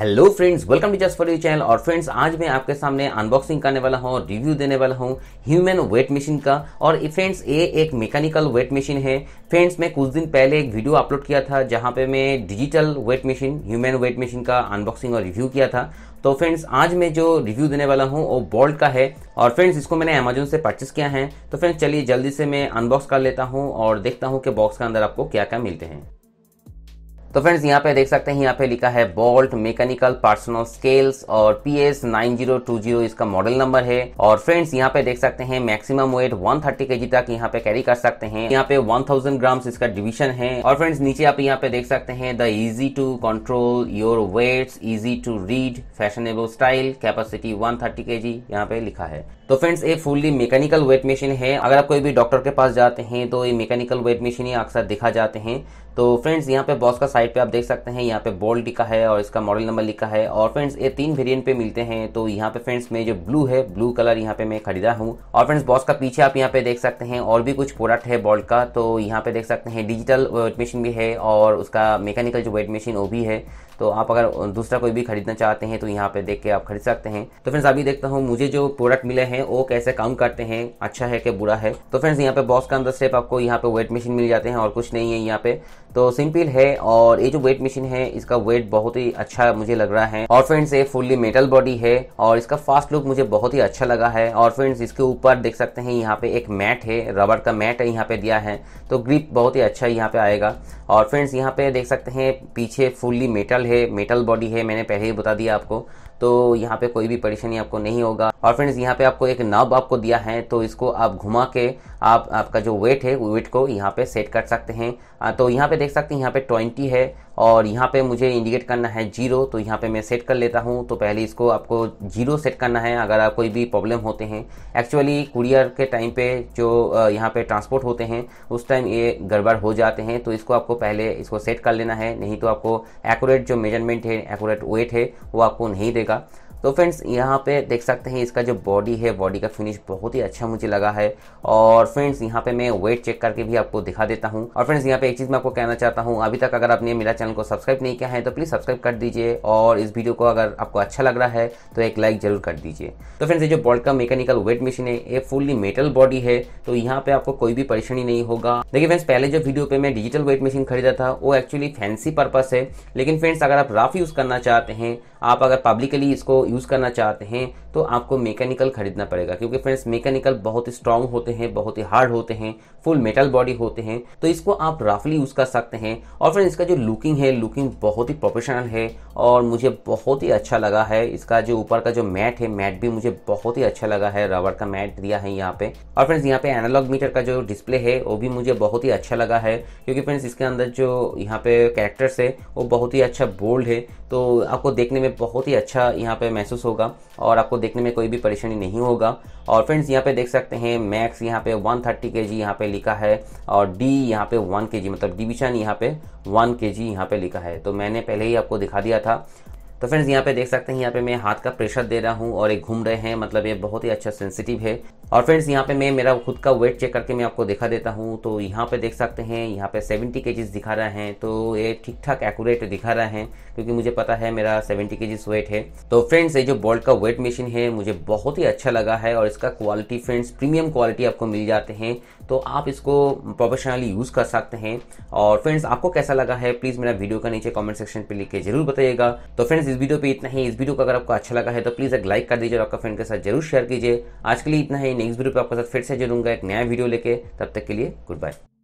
hello friends welcome to just for you channel और friends आज मैं आपके सामने अनबॉक्सिंग करने वाला हूँ रिव्यू देने वाला हूँ ह्यूमन वेट मशीन का और फ्रेंड्स ये एक मैकेनिकल वेट मशीन है फ्रेंड्स मैं कुछ दिन पहले एक वीडियो अपलोड किया था जहाँ पे मैं digital weight machine human weight machine का अनबॉक्सिंग और रिव्यू किया था तो फ्रेंड्स आज मैं जो रिव्यू देने वाला हूँ वो बोल्ट का है और फ्रेंड्स इसको मैंने अमेजोन से परचेस किया है तो फ्रेंड्स चलिए जल्दी से मैं अनबॉक्स कर लेता हूँ और देखता हूँ कि बॉक्स के अंदर आपको क्या क्या मिलते हैं तो फ्रेंड्स यहाँ पे देख सकते हैं यहाँ पे लिखा है बोल्ट मैकेनिकल पार्सनल स्केल्स और P S nine zero two zero इसका मॉडल नंबर है और फ्रेंड्स यहाँ पे देख सकते हैं maximum weight one thirty K जी तक यहाँ पे कैरी कर सकते हैं यहाँ पे वन थाउजेंड ग्राम्स इसका डिवीजन है और फ्रेंड्स नीचे आप यहाँ पे देख सकते हैं the easy to control your weights easy to read fashionable style capacity one thirty K G यहाँ पे लिखा है तो फ्रेंड्स ये फुल्ली मैकेनिकल वेट मशीन है अगर आप कोई भी डॉक्टर के पास जाते हैं तो ये मैकेनिकल वेट मशीन ही अक्सर दिखा जाते हैं तो फ्रेंड्स यहाँ पे बॉस का साइड पे आप देख सकते हैं यहाँ पे बोल्ट लिखा है और इसका मॉडल नंबर लिखा है और फ्रेंड्स ये तीन वेरिएंट पे मिलते हैं तो यहाँ पे फ्रेंड्स में जो ब्लू है ब्लू कलर यहाँ पे मैं खरीदा हूँ और फ्रेंड्स बॉस का पीछे आप यहाँ पे देख सकते हैं और भी कुछ प्रोडक्ट है बोल्ट का तो यहाँ पे देख सकते हैं डिजिटल वेट मशीन भी है और उसका मैकेनिकल जो वेट मशीन वो भी है तो आप अगर दूसरा कोई भी खरीदना चाहते हैं तो यहाँ पे देख के आप खरीद सकते हैं तो फ्रेंड्स अभी देखता हूँ मुझे जो प्रोडक्ट मिले हैं वो कैसे काम करते हैं अच्छा है कि बुरा है तो फ्रेंड्स यहाँ पे बॉक्स के अंदर सिर्फ आपको यहाँ पे वेट मशीन मिल जाते हैं और कुछ नहीं है यहाँ पे तो सिंपल है और ये जो वेट मशीन है इसका वेट बहुत ही अच्छा मुझे लग रहा है और फ्रेंड्स ये फुल्ली मेटल बॉडी है और इसका फास्ट लुक मुझे बहुत ही अच्छा लगा है और फ्रेंड्स इसके ऊपर देख सकते हैं यहाँ पे एक मैट है रबर का मैट यहाँ पे दिया है तो ग्रिप बहुत ही अच्छा यहाँ पे आएगा और फ्रेंड्स यहाँ पे देख सकते हैं पीछे फुल्ली मेटल है मेटल बॉडी है मैंने पहले ही बता दिया आपको तो यहाँ पे कोई भी परेशानी आपको नहीं होगा और फ्रेंड्स यहाँ पे आपको एक नब आपको दिया है तो इसको आप घुमा के आप आपका जो वेट है वेट को यहाँ पे सेट कर सकते हैं तो यहाँ पे देख सकते हैं यहाँ पे ट्वेंटी है और यहाँ पे मुझे इंडिकेट करना है जीरो तो यहाँ पे मैं सेट कर लेता हूँ तो पहले इसको आपको जीरो सेट करना है अगर आप कोई भी प्रॉब्लम होते हैं एक्चुअली कुरियर के टाइम पे जो यहाँ पे ट्रांसपोर्ट होते हैं उस टाइम ये गड़बड़ हो जाते हैं तो इसको आपको पहले इसको सेट कर लेना है नहीं तो आपको एकट जो मेजरमेंट है एक्यूरेट वेट है वो आपको नहीं देगा तो फ्रेंड्स यहाँ पे देख सकते हैं इसका जो बॉडी है बॉडी का फिनिश बहुत ही अच्छा मुझे लगा है और फ्रेंड्स यहाँ पे मैं वेट चेक करके भी आपको दिखा देता हूँ और फ्रेंड्स यहाँ पे एक चीज़ मैं आपको कहना चाहता हूँ अभी तक अगर आपने मेरा चैनल को सब्सक्राइब नहीं किया है तो प्लीज़ सब्सक्राइब कर दीजिए और इस वीडियो को अगर आपको अच्छा लग रहा है तो एक लाइक जरूर कर दीजिए तो फ्रेंड्स ये जो बॉल्ट का मेकेनिकल वेट मशीन है ये फुल्ली मेटल बॉडी है तो यहाँ पे आपको कोई भी परेशानी नहीं होगा देखिए फ्रेंड्स पहले जो वीडियो पे मैं डिजिटल वेट मशीन खरीदा था वो एक्चुअली फैंसी पर्पस है लेकिन फ्रेंड्स अगर आप राफ यूज़ करना चाहते हैं आप अगर पब्लिकली इसको यूज़ करना चाहते हैं तो आपको मैकेनिकल खरीदना पड़ेगा क्योंकि फ्रेंड्स मैकेनिकल बहुत ही स्ट्रांग होते हैं बहुत ही हार्ड होते हैं फुल मेटल बॉडी होते हैं तो इसको आप रफली यूज़ कर सकते हैं और फ्रेंड्स इसका जो लुकिंग है लुकिंग बहुत ही प्रोफेशनल है और मुझे बहुत ही अच्छा लगा है इसका जो ऊपर का जो मैट है मैट भी मुझे बहुत ही अच्छा लगा है रबर का मैट दिया है यहाँ पे और फ्रेंड्स यहाँ पे एनालॉग मीटर का जो डिस्प्ले है वो भी मुझे बहुत ही अच्छा लगा है क्योंकि फ्रेंड्स इसके अंदर जो यहाँ पे कैरेक्टर्स है वो बहुत ही अच्छा बोल्ड है तो आपको देखने में बहुत ही अच्छा यहाँ पे महसूस होगा और आपको देखने में कोई भी परेशानी नहीं होगा और फ्रेंड्स यहाँ पे देख सकते हैं मैक्स यहाँ पे 130 थर्टी के जी यहाँ पे लिखा है और डी यहाँ पे 1 के जी मतलब डिविशन यहाँ पे 1 के जी यहाँ पे लिखा है तो मैंने पहले ही आपको दिखा दिया था तो फ्रेंड्स यहाँ पे देख सकते हैं यहाँ पे मैं हाथ का प्रेशर दे रहा हूँ और ये घूम रहे हैं मतलब ये बहुत ही अच्छा सेंसिटिव है और फ्रेंड्स यहाँ पे मैं मेरा खुद का वेट चेक करके मैं आपको दिखा देता हूँ तो यहाँ पे देख सकते हैं यहाँ पे 70 के दिखा रहे हैं तो ये ठीक ठाक एक्यूरेट दिखा रहे हैं क्योंकि मुझे पता है मेरा सेवेंटी के वेट है तो फ्रेंड्स ये जो बोल्ट का वेट मशीन है मुझे बहुत ही अच्छा लगा है और इसका क्वालिटी फ्रेंड्स प्रीमियम क्वालिटी आपको मिल जाते हैं तो आप इसको प्रोफेशनली यूज़ कर सकते हैं और फ्रेंड्स आपको कैसा लगा है प्लीज़ मेरा वीडियो का नीचे कॉमेंट सेक्शन पर लिख के जरूर बताइएगा तो फ्रेंड्स इस वीडियो पे इतना ही इस वीडियो को अगर आपको अच्छा लगा है तो प्लीज़ एक लाइक कर दीजिए और आपका फ्रेंड के साथ जरूर शेयर कीजिए आज के लिए इतना ही नेक्स्ट वीडियो पे आपके साथ फिर से जुड़ूंगा एक नया वीडियो लेके तब तक के लिए गुड बाय